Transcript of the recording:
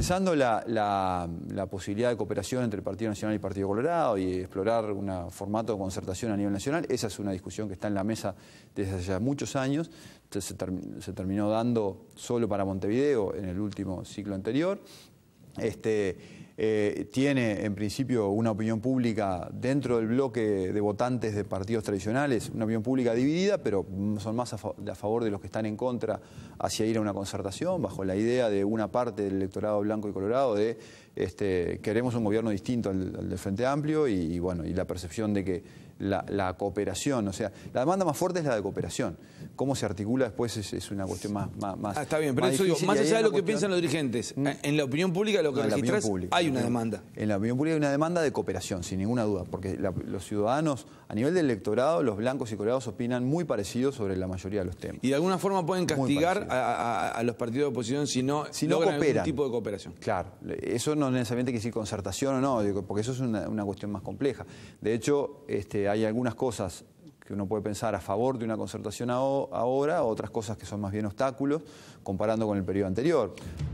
pensando la, posibilidad de cooperación entre el Partido Nacional y el Partido Colorado y explorar un formato de concertación a nivel nacional, esa es una discusión que está en la mesa desde hace ya muchos años, se, terminó dando solo para Montevideo en el último ciclo anterior. Este, eh, tiene en principio una opinión pública dentro del bloque de votantes de partidos tradicionales, una opinión pública dividida, pero son más a, favor de los que están en contra hacia ir a una concertación, bajo la idea de una parte del electorado blanco y colorado de este, queremos un gobierno distinto al, del Frente Amplio y, bueno, y la percepción de que la, cooperación, o sea, la demanda más fuerte es la de cooperación. Cómo se articula después es, una cuestión más... Ah, está bien, pero eso digo, más allá de lo que piensan los dirigentes, mm. en la opinión pública lo que no, en la opinión pública hay una demanda de cooperación, sin ninguna duda, porque los ciudadanos, a nivel del electorado, los blancos y colorados opinan muy parecido sobre la mayoría de los temas. Y de alguna forma pueden castigar a, los partidos de oposición si no, si no cooperan. tipo de cooperación. Claro, eso no necesariamente quiere decir concertación o no, porque eso es una, cuestión más compleja. De hecho, este, hay algunas cosas que uno puede pensar a favor de una concertación ahora, otras cosas que son más bien obstáculos, comparando con el periodo anterior.